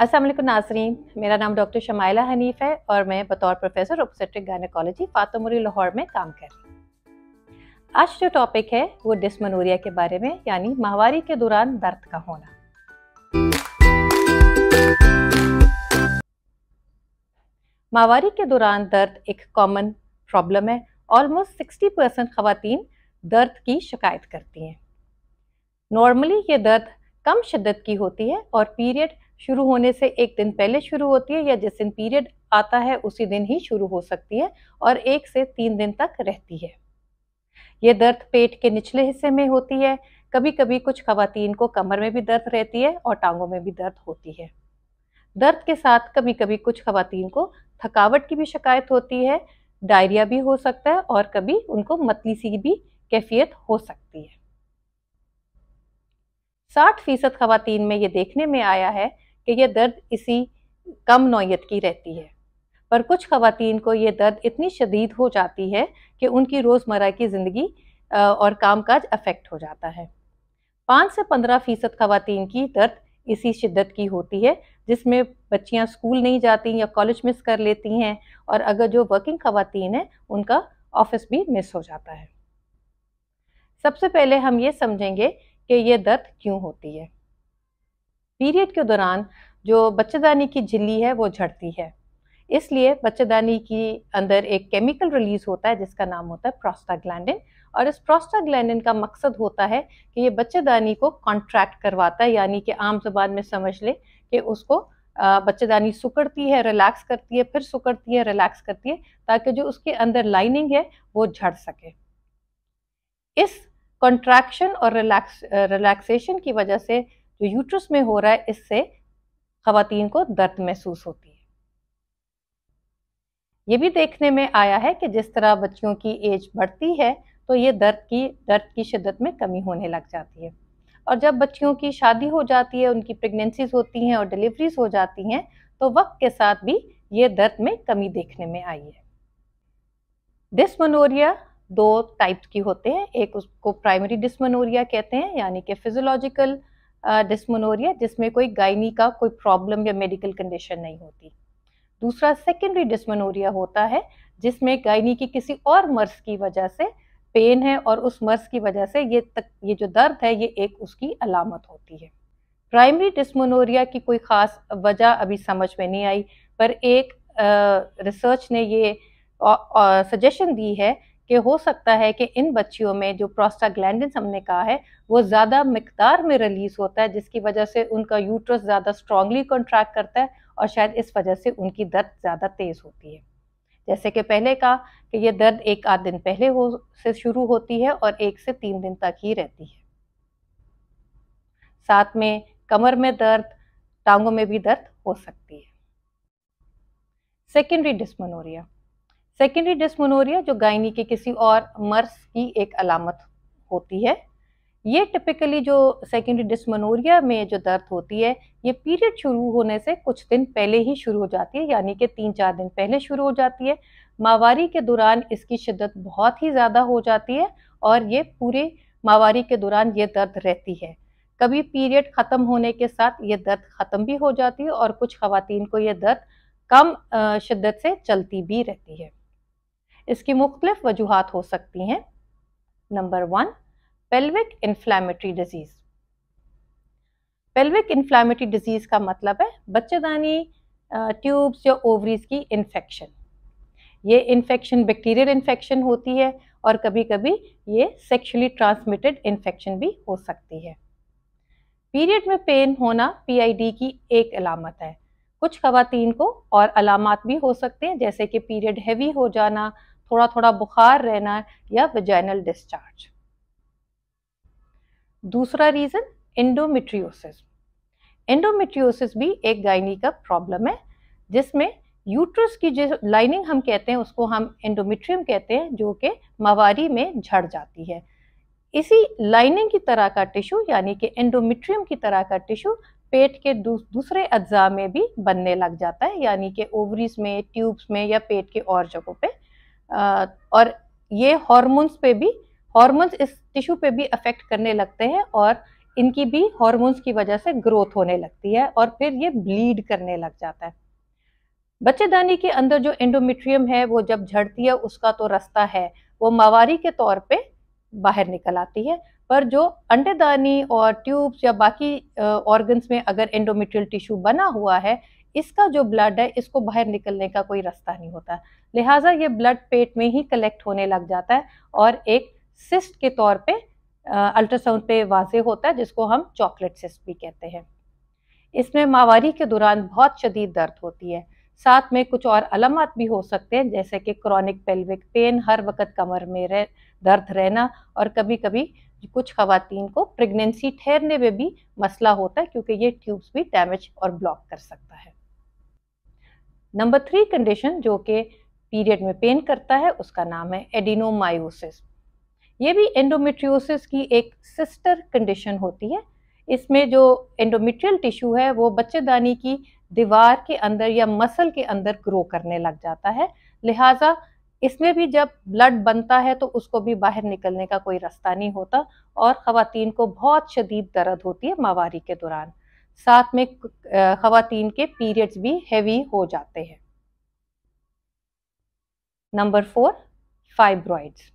असल नाजरीन मेरा नाम डॉक्टर शमाइला हनीफ है और मैं बतौर प्रोफेसर ओपसेट्रिक गायनेकोलॉजी फातमरी लाहौर में काम कर रही आज जो टॉपिक है वो डिस्मनोरिया के बारे में यानी माहवारी के दौरान दर्द का होना माहवारी के दौरान दर्द एक कॉमन प्रॉब्लम है ऑलमोस्ट 60 परसेंट खातन दर्द की शिकायत करती हैं नॉर्मली ये दर्द कम शिद्दत की होती है और पीरियड शुरू होने से एक दिन पहले शुरू होती है या जिस दिन पीरियड आता है उसी दिन ही शुरू हो सकती है और एक से तीन दिन तक रहती है ये दर्द पेट के निचले हिस्से में होती है कभी कभी कुछ खातन को कमर में भी दर्द रहती है और टांगों में भी दर्द होती है दर्द के साथ कभी कभी कुछ खातन को थकावट की भी शिकायत होती है डायरिया भी हो सकता है और कभी उनको मतली सी भी कैफियत हो सकती है साठ फीसद खातन में ये देखने में आया है कि यह दर्द इसी कम नौीयत की रहती है पर कुछ खातन को यह दर्द इतनी शदीद हो जाती है कि उनकी रोज़मर्रा की ज़िंदगी और काम काज अफेक्ट हो जाता है पाँच से पंद्रह फ़ीसद खातन की दर्द इसी शिद्दत की होती है जिसमें बच्चियां स्कूल नहीं जाती या कॉलेज मिस कर लेती हैं और अगर जो वर्किंग खातन हैं उनका ऑफिस भी मिस हो जाता है सबसे पहले हम ये समझेंगे कि यह दर्द क्यों होती है पीरियड के दौरान जो बच्चेदानी की झिल्ली है वो झड़ती है इसलिए बच्चेदानी की अंदर एक केमिकल रिलीज होता है जिसका नाम होता है प्रोस्टाग्लैंडिन और इस प्रोस्टाग्लैंडिन का मकसद होता है कि ये बच्चेदानी को कॉन्ट्रैक्ट करवाता है यानी कि आम जबान में समझ लें कि उसको बच्चेदानी सुकड़ती है रिलैक्स करती है फिर सुकड़ती है रिलैक्स करती है ताकि जो उसके अंदर लाइनिंग है वो झड़ सके इस कॉन्ट्रैक्शन और रिलैक्स रिलैक्सेशन की वजह से जो यूट्रस में हो रहा है इससे खातन को दर्द महसूस होती है ये भी देखने में आया है कि जिस तरह बच्चियों की एज बढ़ती है तो ये दर्द की दर्द की शिद्दत में कमी होने लग जाती है और जब बच्चियों की शादी हो जाती है उनकी प्रेगनेंसीज होती हैं और डिलीवरीज हो जाती हैं तो वक्त के साथ भी ये दर्द में कमी देखने में आई है डिसमनोरिया दो टाइप की होते हैं एक उसको प्राइमरी डिसमनोरिया कहते हैं यानी कि फिजोलॉजिकल डिस्मोनोरिया जिसमें कोई गायनी का कोई प्रॉब्लम या मेडिकल कंडीशन नहीं होती दूसरा सेकेंडरी डिस्मोनोरिया होता है जिसमें गायनी की किसी और मर्ज की वजह से पेन है और उस मर्स की वजह से ये तक ये जो दर्द है ये एक उसकी अलामत होती है प्राइमरी डिस्मोनोरिया की कोई ख़ास वजह अभी समझ में नहीं आई पर एक रिसर्च ने ये सजेशन दी है कि हो सकता है कि इन बच्चियों में जो प्रोस्टाग्लैंडिन हमने कहा है वो ज़्यादा मकदार में रिलीज़ होता है जिसकी वजह से उनका यूट्रस ज़्यादा स्ट्रांगली कॉन्ट्रैक्ट करता है और शायद इस वजह से उनकी दर्द ज़्यादा तेज़ होती है जैसे कि पहले कहा कि यह दर्द एक आध दिन पहले हो से शुरू होती है और एक से तीन दिन तक ही रहती है साथ में कमर में दर्द टांगों में भी दर्द हो सकती है सेकेंडरी डिस्मनोरिया सेकेंडरी डिस्मोनोरिया जो गायनी के किसी और मर्स की एक अलामत होती है ये टिपिकली जो सेकेंडरी डिस्मोनोरिया में जो दर्द होती है ये पीरियड शुरू होने से कुछ दिन पहले ही शुरू हो जाती है यानी कि तीन चार दिन पहले शुरू हो जाती है माहवारी के दौरान इसकी शिद्दत बहुत ही ज़्यादा हो जाती है और ये पूरे माहवारी के दौरान ये दर्द रहती है कभी पीरियड ख़त्म होने के साथ ये दर्द ख़त्म भी हो जाती है और कुछ खातन को ये दर्द कम शिद्दत से चलती भी रहती है इसकी मुख्तलिफ वजूहत हो सकती हैं number one pelvic inflammatory disease pelvic inflammatory disease का मतलब है बच्चेदानी ट्यूब्स या ओवरीज की इन्फेक्शन ये इन्फेक्शन बैक्टीरियल इन्फेक्शन होती है और कभी कभी ये सेक्शुअली ट्रांसमिटेड इन्फेक्शन भी हो सकती है पीरियड में पेन होना पीआईडी की एक अलामत है कुछ खातन को और अलामत भी हो सकते हैं जैसे कि पीरियड हैवी हो जाना थोड़ा थोड़ा बुखार रहना या वेजाइनल डिस्चार्ज दूसरा रीज़न इंडोमिट्रियोसिस इंडोमिट्रियोसिस भी एक गायनी का प्रॉब्लम है जिसमें यूट्रस की जो लाइनिंग हम कहते हैं उसको हम इंडोमिट्रियम कहते हैं जो कि मवारी में झड़ जाती है इसी लाइनिंग की तरह का टिश्यू यानी कि एंडोमिट्रियम की तरह का टिश्यू पेट के दूसरे अज्जा में भी बनने लग जाता है यानी कि ओवरीज में ट्यूब्स में या पेट के और जगहों पे और ये हॉर्मोन्स पे भी हॉर्मोन्स इस टिश्यू पे भी अफेक्ट करने लगते हैं और इनकी भी हॉर्मोन्स की वजह से ग्रोथ होने लगती है और फिर ये ब्लीड करने लग जाता है बच्चेदानी के अंदर जो एंडोमेट्रियम है वो जब झड़ती है उसका तो रास्ता है वो मावारी के तौर पे बाहर निकल आती है पर जो अंडेदानी और ट्यूब्स या बाकी ऑर्गन्स में अगर एंडोमेट्रियल टिश्यू बना हुआ है इसका जो ब्लड है इसको बाहर निकलने का कोई रास्ता नहीं होता लिहाजा ये ब्लड पेट में ही कलेक्ट होने लग जाता है और एक सिस्ट के तौर पे अल्ट्रासाउंड पे वाजे होता है जिसको हम चॉकलेट सिस्ट भी कहते हैं इसमें मावारी के दौरान बहुत शदीद दर्द होती है साथ में कुछ और अलामत भी हो सकते हैं जैसे कि क्रॉनिक पेल्विक पेन हर वक्त कमर में रह दर्द रहना और कभी कभी कुछ खातन को प्रेगनेंसी ठहरने में भी मसला होता है क्योंकि ये ट्यूब्स भी डैमेज और ब्लॉक कर सकता है नंबर थ्री कंडीशन जो कि पीरियड में पेन करता है उसका नाम है एडिनोमायोसिस ये भी एंडोमेट्रियोसिस की एक सिस्टर कंडीशन होती है इसमें जो एंडोमेट्रियल टिश्यू है वो बच्चेदानी की दीवार के अंदर या मसल के अंदर ग्रो करने लग जाता है लिहाजा इसमें भी जब ब्लड बनता है तो उसको भी बाहर निकलने का कोई रास्ता नहीं होता और ख़वान को बहुत शदीद दर्द होती है मावारी के दौरान साथ में खातन के पीरियड्स भी हैवी हो जाते हैं नंबर फोर फाइब्रॉइड्स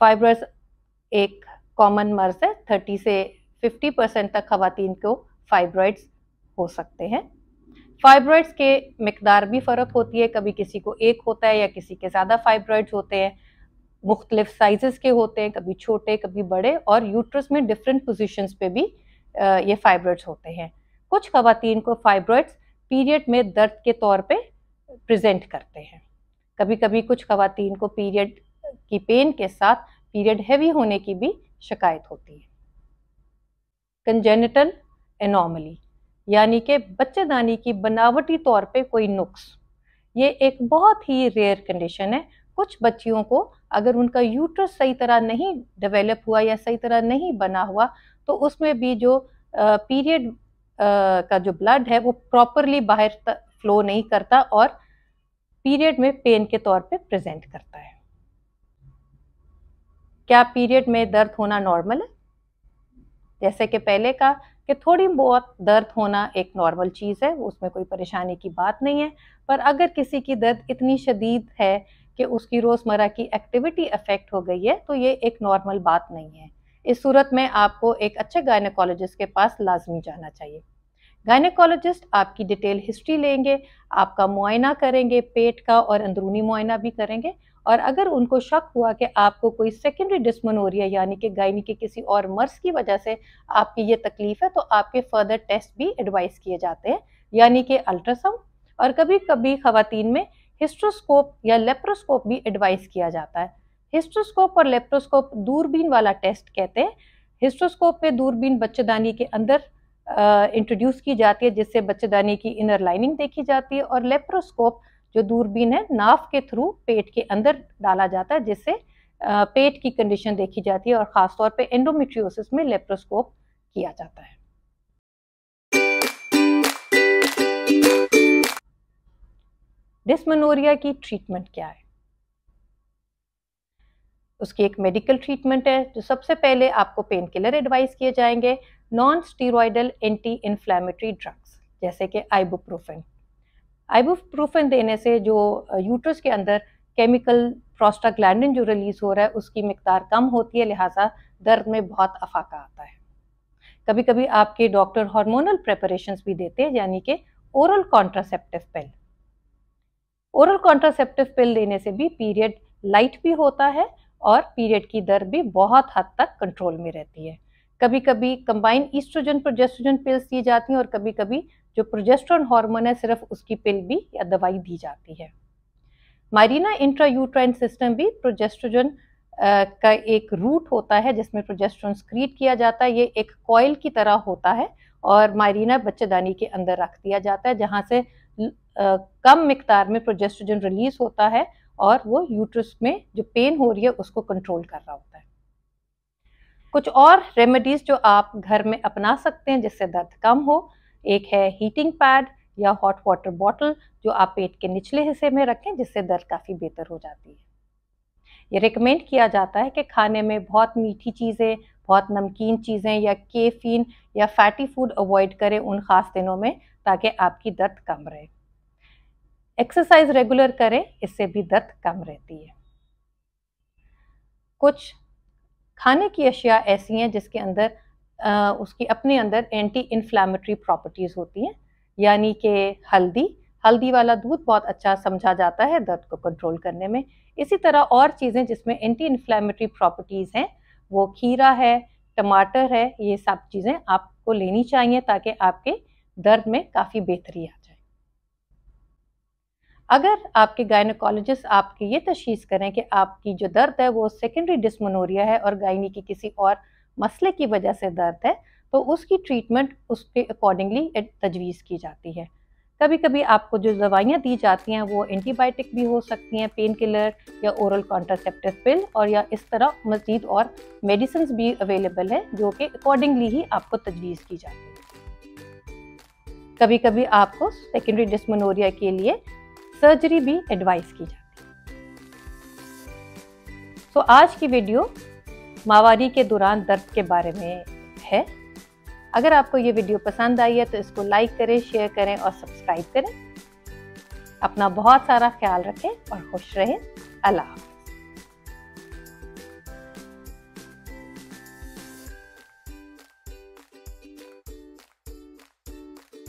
फाइब्रॉइड्स एक कॉमन मर्ज है थर्टी से फिफ्टी परसेंट तक खातन को फाइब्रॉइड्स हो सकते हैं फाइब्रॉइड्स के मकदार भी फ़र्क होती है कभी किसी को एक होता है या किसी के ज़्यादा फाइब्रॉइड्स होते हैं मुख्तलिफ साइज़ के होते हैं कभी छोटे कभी बड़े और यूट्रस में डिफरेंट पोजिशन पे भी ये फाइब्रॉइड्स होते हैं कुछ खातन को फाइब्रॉइड्स पीरियड में दर्द के तौर पे प्रेजेंट करते हैं कभी कभी कुछ खातन को पीरियड की पेन के साथ पीरियड हैवी होने की भी शिकायत होती है कंजेनिटल एनॉमली यानी कि बच्चेदानी की बनावटी तौर पे कोई नुक्स ये एक बहुत ही रेयर कंडीशन है कुछ बच्चियों को अगर उनका यूट्रस सही तरह नहीं डेवलप हुआ या सही तरह नहीं बना हुआ तो उसमें भी जो पीरियड का जो ब्लड है वो प्रॉपरली बाहर फ्लो नहीं करता और पीरियड में पेन के तौर पे प्रेजेंट करता है क्या पीरियड में दर्द होना नॉर्मल है जैसे कि पहले का कि थोड़ी बहुत दर्द होना एक नॉर्मल चीज़ है उसमें कोई परेशानी की बात नहीं है पर अगर किसी की दर्द इतनी शदीद है कि उसकी रोज़मर्रा की एक्टिविटी अफेक्ट हो गई है तो ये एक नॉर्मल बात नहीं है इस सूरत में आपको एक अच्छे गायनकोलॉजिस्ट के पास लाजमी जाना चाहिए गायनेकोलॉजिस्ट आपकी डिटेल हिस्ट्री लेंगे आपका मुआयना करेंगे पेट का और अंदरूनी मुआयना भी करेंगे और अगर उनको शक हुआ कि आपको कोई सेकेंडरी डिस्मनोरिया यानी कि गायनी के किसी और मर्ज की वजह से आपकी ये तकलीफ है तो आपके फर्दर टेस्ट भी एडवाइस किए जाते हैं यानी कि अल्ट्रासाउंड और कभी कभी खातन में हिस्ट्रोस्कोप या लेप्रोस्कोप भी एडवाइस किया जाता है हिस्ट्रोस्कोप और लेप्रोस्कोप दूरबीन वाला टेस्ट कहते हैं हिस्ट्रोस्कोप में दूरबीन बच्चेदानी के अंदर इंट्रोड्यूस की जाती है जिससे बच्चेदानी की इनर लाइनिंग देखी जाती है और लेप्रोस्कोप जो दूरबीन है नाफ के थ्रू पेट के अंदर डाला जाता है जिससे पेट की कंडीशन देखी जाती है और ख़ासतौर पर एंडोमेट्रियोसिस में लेप्रोस्कोप किया जाता है डिसमनोरिया की ट्रीटमेंट क्या है उसकी एक मेडिकल ट्रीटमेंट है जो सबसे पहले आपको पेन किलर एडवाइस किए जाएंगे non steroidal anti inflammatory drugs जैसे कि आइबुप्रोफेन आइबुप्रोफेन देने से जो यूट्रस के अंदर केमिकल प्रोस्टाग्लैंडिन जो रिलीज़ हो रहा है उसकी मकदार कम होती है लिहाजा दर्द में बहुत अफाका आता है कभी कभी आपके डॉक्टर हार्मोनल प्रेपरेशंस भी देते हैं यानी कि oral contraceptive pill oral contraceptive pill लेने से भी पीरियड लाइट भी होता है और पीरियड की दर भी बहुत हद तक कंट्रोल में रहती है कभी कभी कंबाइंड ईस्ट्रोजन प्रोजेस्ट्रोजन पिल्स दी जाती हैं और कभी कभी जो प्रोजेस्ट्रॉन हार्मोन है सिर्फ उसकी पिल भी या दवाई दी जाती है इंट्रा इंट्रायूट्राइन सिस्टम भी प्रोजेस्ट्रोजन का एक रूट होता है जिसमें प्रोजेस्ट्रॉन स्क्रीट किया जाता है ये एक कॉयल की तरह होता है और मायरीना बच्चेदानी के अंदर रख दिया जाता है जहाँ से कम मकदार में प्रोजेस्ट्रोजन रिलीज होता है और वो यूट्रस में जो पेन हो रही है उसको कंट्रोल कर रहा होता है कुछ और रेमेडीज जो आप घर में अपना सकते हैं जिससे दर्द कम हो एक है हीटिंग पैड या हॉट वाटर बॉटल जो आप पेट के निचले हिस्से में रखें जिससे दर्द काफ़ी बेहतर हो जाती है ये रिकमेंड किया जाता है कि खाने में बहुत मीठी चीज़ें बहुत नमकीन चीज़ें या केफीन या फैटी फूड अवॉइड करें उन ख़ास दिनों में ताकि आपकी दर्द कम रहे एक्सरसाइज रेगुलर करें इससे भी दर्द कम रहती है कुछ खाने की अशिया ऐसी हैं जिसके अंदर आ, उसकी अपने अंदर एंटी इन्फ्लामेटरी प्रॉपर्टीज़ होती हैं यानी कि हल्दी हल्दी वाला दूध बहुत अच्छा समझा जाता है दर्द को कंट्रोल करने में इसी तरह और चीज़ें जिसमें एंटी इन्फ्लामेटरी प्रॉपर्टीज़ हैं वो खीरा है टमाटर है ये सब चीज़ें आपको लेनी चाहिए ताकि आपके दर्द में काफ़ी बेहतरी आ अगर आपके गायनोकोलॉजिस्ट आपकी ये तशीस करें कि आपकी जो दर्द है वो सेकेंडरी डिस्मोनोरिया है और गायनी की किसी और मसले की वजह से दर्द है तो उसकी ट्रीटमेंट उसके अकॉर्डिंगली तजवीज़ की जाती है कभी कभी आपको जो दवाइयाँ दी जाती हैं वो एंटीबायोटिक भी हो सकती हैं पेन किलर या ओरल कॉन्ट्रासेप्टिव पिल और या इस तरह मजीद और मेडिसिन भी अवेलेबल हैं जो कि अकॉर्डिंगली ही आपको तजवीज़ की जाती है कभी कभी आपको सेकेंडरी डिस्मोनोरिया के लिए सर्जरी भी एडवाइस की जाती है so, तो आज की वीडियो मावारी के दौरान दर्द के बारे में है अगर आपको ये वीडियो पसंद आई है तो इसको लाइक करें शेयर करें और सब्सक्राइब करें अपना बहुत सारा ख्याल रखें और खुश रहें अल्लाह